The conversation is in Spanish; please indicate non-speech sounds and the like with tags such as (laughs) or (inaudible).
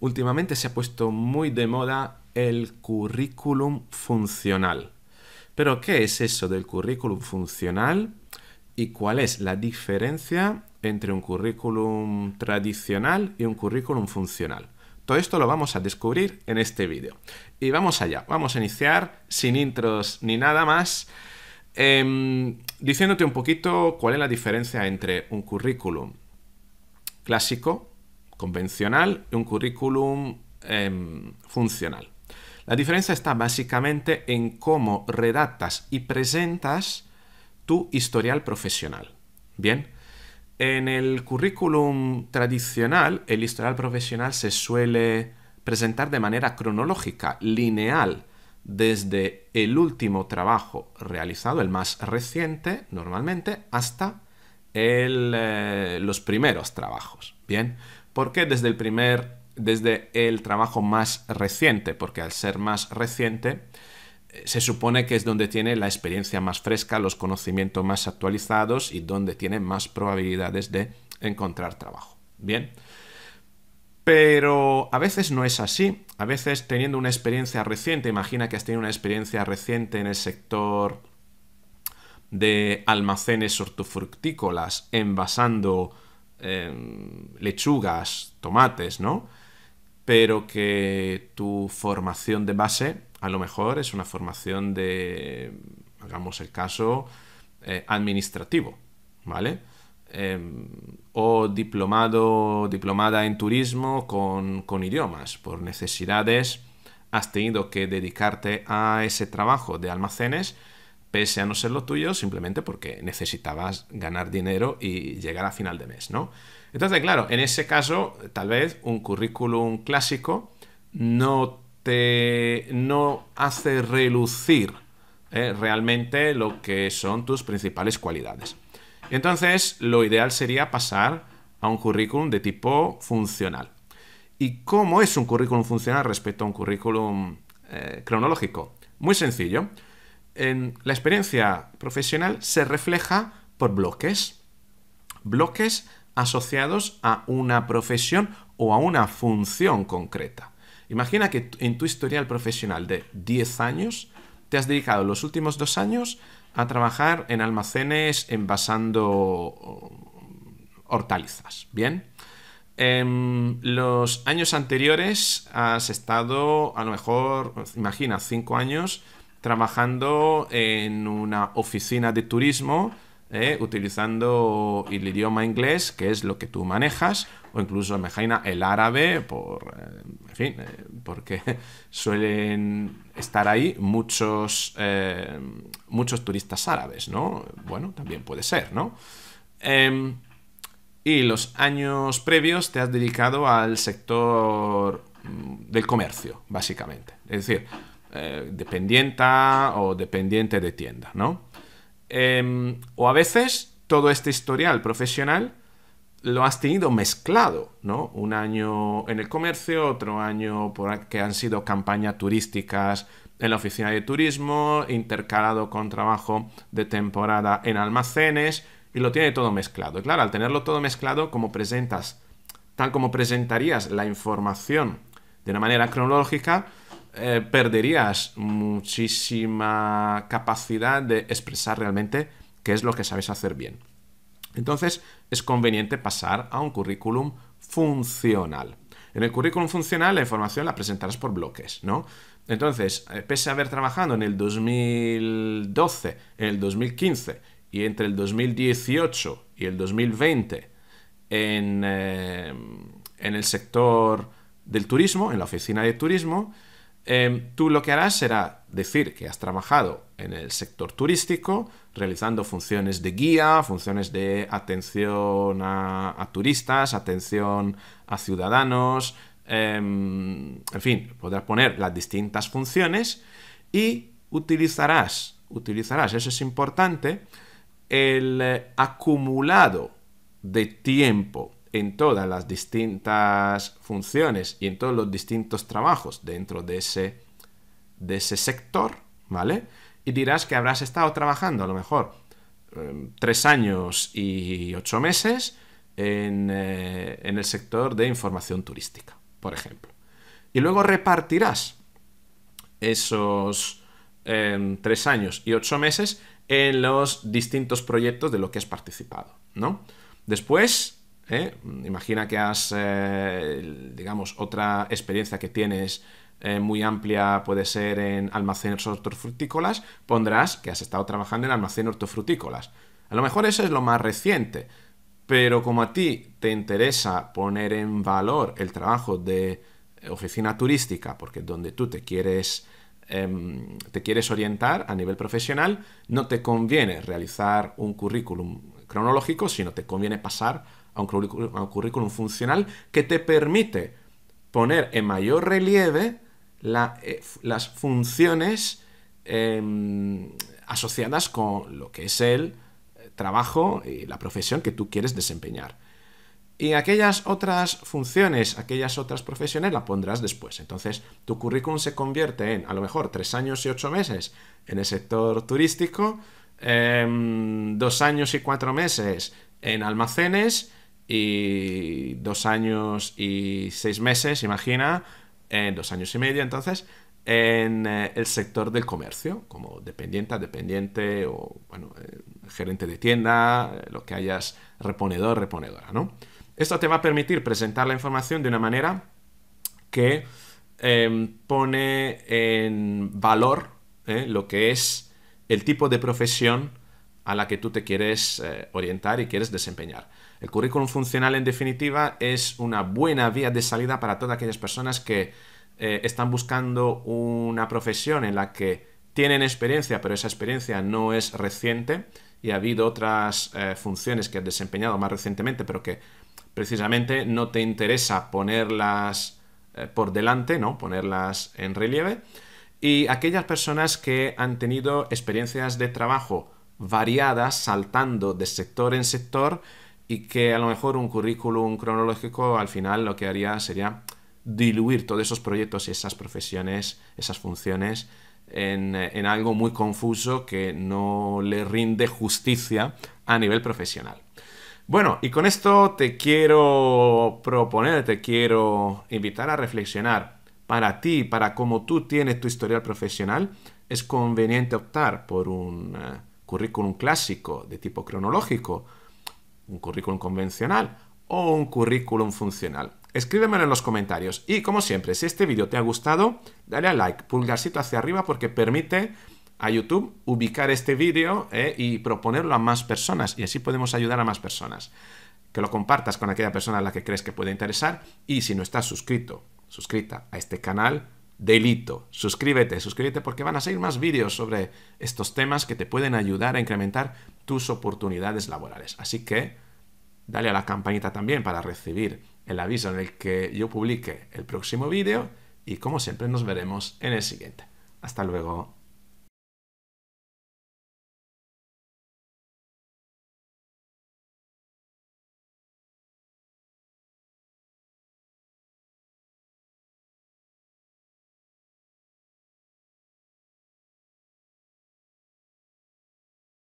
Últimamente se ha puesto muy de moda el currículum funcional. Pero, ¿qué es eso del currículum funcional? ¿Y cuál es la diferencia entre un currículum tradicional y un currículum funcional? Todo esto lo vamos a descubrir en este vídeo. Y vamos allá, vamos a iniciar sin intros ni nada más, em, diciéndote un poquito cuál es la diferencia entre un currículum clásico convencional y un currículum em, funcional. La diferencia está básicamente en cómo redactas y presentas tu historial profesional. Bien, en el currículum tradicional el historial profesional se suele presentar de manera cronológica, lineal, desde el último trabajo realizado, el más reciente normalmente, hasta eh, los primeros trabajos. Bien, porque desde el primer, desde el trabajo más reciente, porque al ser más reciente, eh, se supone que es donde tiene la experiencia más fresca, los conocimientos más actualizados y donde tiene más probabilidades de encontrar trabajo. Bien. Pero a veces no es así. A veces teniendo una experiencia reciente, imagina que has tenido una experiencia reciente en el sector de almacenes hortofructícolas, envasando Em, lechugas, tomates, ¿no? Pero que tu formación de base a lo mejor es una formación de, hagamos el caso, eh, administrativo, ¿vale? Em, o diplomado, diplomada en turismo con, idiomas. Por necesidades has tenido que dedicarte a ese trabajo de almacenes pese a no ser lo tuyo, simplemente porque necesitabas ganar dinero y llegar a final de mes, ¿no? Entonces, claro, en ese caso, tal vez un currículum clásico no te no hace relucir eh, realmente lo que son tus principales cualidades. Entonces, lo ideal sería pasar a un currículum de tipo funcional. ¿Y cómo es un currículum funcional respecto a un currículum eh, cronológico? Muy sencillo la experiencia profesional se refleja por bloques. Bloques asociados a una profesión o a una función concreta. Imagina que en tu historial profesional de 10 años te has dedicado los últimos dos años a trabajar en almacenes envasando mm, hortalizas. Bien. En em, los años anteriores has estado, a lo mejor, imagina, 5 años trabajando en una oficina de turismo eh, utilizando el idioma inglés, que es lo que tú manejas, o incluso me el árabe, por, eh, fin, eh, porque (laughs) suelen estar ahí muchos, muchos turistas árabes, ¿no? Bueno, también puede ser, ¿no? Em, y los años previos te has dedicado al sector mm, del comercio, básicamente. Es decir, eh, dependiente o dependiente de tienda, ¿no? Em, o a veces todo este historial profesional lo has tenido mezclado, ¿no? Un año en el comercio, otro año por que han sido campañas turísticas en la oficina de turismo, intercalado con trabajo de temporada en almacenes, y lo tiene todo mezclado. Y claro, al tenerlo todo mezclado, como presentas, tal como presentarías la información de una manera cronológica, eh, perderías muchísima capacidad de expresar realmente qué es lo que sabes hacer bien. Entonces, es conveniente pasar a un currículum funcional. En el currículum funcional la información la presentarás por bloques, ¿no? Entonces, eh, pese a haber trabajado en el 2012, en el 2015 y entre el 2018 y el 2020 eh, en el sector del turismo, en la oficina de turismo, Em, tú lo que harás será decir que has trabajado en el sector turístico, realizando funciones de guía, funciones de atención a, turistas, atención a ciudadanos, em, en fin, podrás poner las distintas funciones y utilizarás, utilizarás, eso es importante, el eh, acumulado de tiempo en todas las distintas funciones y en todos los distintos trabajos dentro de ese, de ese sector, ¿vale? Y dirás que habrás estado trabajando a lo mejor em, tres años y ocho meses eh, en, el sector de información turística, por ejemplo. Y luego repartirás esos em, tres años y ocho meses en los distintos proyectos de los que has participado, ¿no? Después ¿eh? Imagina que has, eh, digamos, otra experiencia que tienes eh, muy amplia puede ser en almacenes hortofrutícolas, pondrás que has estado trabajando en almacenes hortofrutícolas. A lo mejor eso es lo más reciente, pero como a ti te interesa poner en valor el trabajo de oficina turística, porque es donde tú te quieres em, te quieres orientar a nivel profesional, no te conviene realizar un currículum cronológico, sino te conviene pasar a un currículum, funcional que te permite poner en mayor relieve eh, las funciones em, asociadas con lo que es el eh, trabajo y la profesión que tú quieres desempeñar. Y aquellas otras funciones, aquellas otras profesiones las pondrás después. Entonces, tu currículum se convierte en, a lo mejor, tres años y ocho meses en el sector turístico, em, dos años y cuatro meses en almacenes y dos años y seis meses, imagina, en dos años y medio entonces, en eh, el sector del comercio, como dependiente, dependiente o bueno, eh, gerente de tienda, eh, lo que hayas, reponedor, reponedora, Esto te va a permitir presentar la información de una manera que em, pone en valor lo que es el tipo de profesión a la que tú te quieres orientar y quieres desempeñar. El currículum funcional, en definitiva, es una buena vía de salida para todas aquellas personas que eh, están buscando una profesión en la que tienen experiencia, pero esa experiencia no es reciente y ha habido otras eh, funciones que has desempeñado más recientemente, pero que precisamente no te interesa ponerlas eh, por delante, ¿no? Ponerlas en relieve. Y aquellas personas que han tenido experiencias de trabajo variadas, saltando de sector en sector, y que a lo mejor un currículum cronológico al final lo que haría sería diluir todos esos proyectos y esas profesiones, esas funciones en, algo muy confuso que no le rinde justicia a nivel profesional. Bueno, y con esto te quiero proponer, te quiero invitar a reflexionar para ti, para cómo tú tienes tu historial profesional, es conveniente optar por un eh, currículum clásico de tipo cronológico, un currículum convencional o un currículum funcional. Escríbemelo en los comentarios y como siempre, si este vídeo te ha gustado, dale a like, pulgarcito hacia arriba porque permite a YouTube ubicar este vídeo eh, y proponerlo a más personas y así podemos ayudar a más personas. Que lo compartas con aquella persona a la que crees que puede interesar y si no estás suscrito, suscrita a este canal, delito. Suscríbete, suscríbete porque van a seguir más vídeos sobre estos temas que te pueden ayudar a incrementar tus oportunidades laborales. Así que dale a la campanita también para recibir el aviso en el que yo publique el próximo vídeo y como siempre nos veremos en el siguiente. Hasta luego.